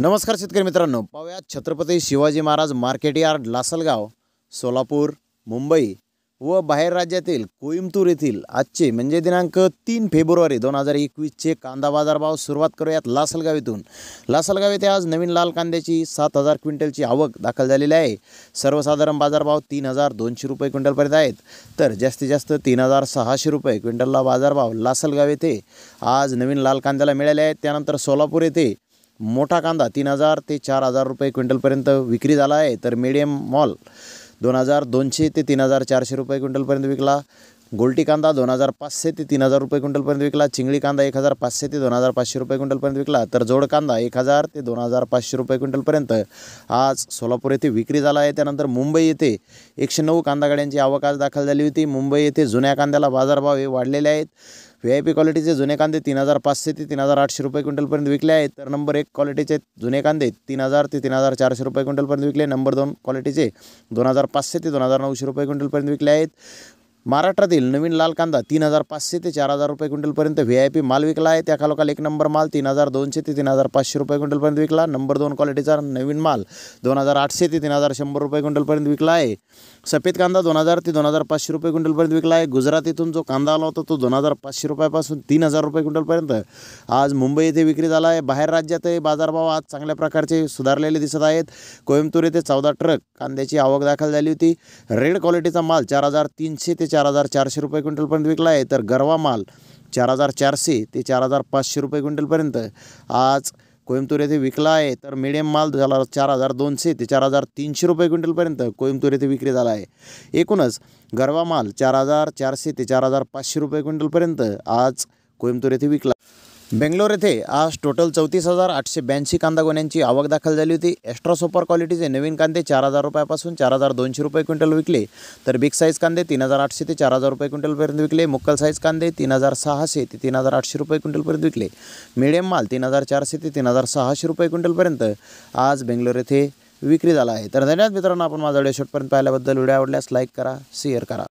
नमस्कार शेतकरी मित्रांनो पाहूयात छत्रपती शिवाजी महाराज मार्केट यार्ड लासलगाव सोलापूर मुंबई व बाहेर राज्यातील कोईमतूर येथील आजचे म्हणजे दिनांक तीन फेब्रुवारी दोन हजार एकवीसचे कांदा बाजारभाव सुरुवात करूयात लासलगाव येथून लासलगाव येथे आज नवीन लाल कांद्याची सात हजार क्विंटलची आवक दाखल झालेली आहे सर्वसाधारण बाजारभाव तीन हजार दोनशे रुपये क्विंटलपर्यंत आहेत तर जास्तीत जास्त तीन हजार सहाशे रुपये क्विंटलला बाजारभाव लासलगाव येथे आज नवीन लाल कांद्याला मिळाले आहेत त्यानंतर सोलापूर येथे मोठा कांदा तीन हजार ते चार हजार रुपये क्विंटलपर्यंत विक्री झाला आहे तर मिडियम मॉल दोन हजार दोनशे ते तीन हजार चारशे रुपये क्विंटलपर्यंत विकला गोल्टी कांदा दोन हजार पाचशे ते तीन हजार रुपये क्विंटलपर्यंत विकला चिंगळी कांदा एक हजार पाचशे ते दोन हजार पाचशे रुपये क्विंटलपर्यंत विकला तर जोड कांदा एक हजार ते दोन हजार पाचशे रुपये क्विंटलपर्यंत आज सोलापूर येथे विक्री झाला आहे त्यानंतर मुंबई येथे एकशे नऊ कांदा गाड्यांची आवक आज दाखल झाली होती मुंबई येथे जुन्या कांद्याला बाजारभाव हे वाढलेले आहेत व्ही आय पी क्वालिटीचे जुने कांदे तीन हजार पाचशे ते तीन हजार आठशे रुपये क्विंटलपर्यंत विकले आहेत तर नंबर एक क्वालिटीचे जुने कांदे तीन हजार ते तीन हजार चारशे रुपये क्विंटलपर्यंत विकले नंबर दोन क्वालिटीचे दोन हजार पाचशे ते दोन हजार नऊशे रुपये क्विंटलपर्यंत विकले आहेत महाराष्ट्रातील नवीन लाल कांदा तीन हजार पाचशे ते चार हजार रुपये क्विंटलपर्यंत व्ही आय पी माल विकला आहे त्या खालोखाल एक नंबर माल तीन हजार दोनशे ते तीन हजार पाचशे रुपये क्विंटलपर्यंत विकला नंबर दोन क्वालिटीचा नवीन माल दोन हजार आठशे ते तीन हजार शंभर रुपये क्विंटलपर्यंत विकला आहे सफेद कांदा दोन हजार ते दोन हजार पाचशे रुपये क्विंटलपर्यंत विकला आहे गुजरातीतून जो कांदा आला होता तो दोन हजार पाचशे रुपयापासून तीन हजार रुपये क्विंटलपर्यंत आज मुंबई येथे विक्री झाला आहे बाहेर राज्यातही बाजारभाव आज चांगल्या प्रकारचे सुधारलेले दिसत आहेत कोईमतूर येथे चौदा ट्रक कांद्याची आवक दाखल झाली होती रेड क्वालिटीचा माल चार हजार तीनशे ते चार चार हजार चारशे रुपये क्विंटलपर्यंत विकला आहे तर गरवा माल चार हजार चारशे ते चार हजार पाचशे रुपये क्विंटलपर्यंत आज कोईमतूर येथे विकला आहे तर मिडियम माल झाला चार हजार दोनशे ते चार हजार तीनशे रुपये क्विंटलपर्यंत कोईमतूर येथे विक्री झाला आहे एकूणच गरवा माल चार हजार चारशे ते चार हजार पाचशे रुपये क्विंटलपर्यंत आज कोईमतूर येथे विकला बेंगलोर येथे आज टोटल चौतीस हजार आठशे ब्याऐंशी कांदा गोण्यांची आवक दाखल झाली होती एक्स्ट्रा सुपर क्वालिटीचे नवीन कांदे चार हजार रुपयापासून चार हजार दोनशे रुपये क्विंटल विकले तर बिग साईज कांदे तीन हजार आठशे ते चार हजार रुपये क्विंटलपर्यंत विकले मुक्कल साईज कांदे तीन हजार सहाशे ते तीन हजार आठशे रुपये क्विंटलपर्यंत विकले मिडियम माल तीन हजार चारशे ते तीन हजार सहाशे रुपये क्विंटलपर्यंत आज बेंगलोर येथे विक्री झाला आहे तर धन्यवाद मित्रांनो आपण माझा व्हिडिओ शॉटपर्यंत पाहिल्याबद्दल व्हिडिओ आवडल्यास लाईक करा शेअर करा